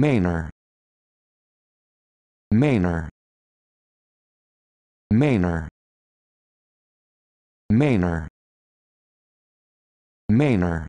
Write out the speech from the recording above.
Manor Manor Manor Manor Manor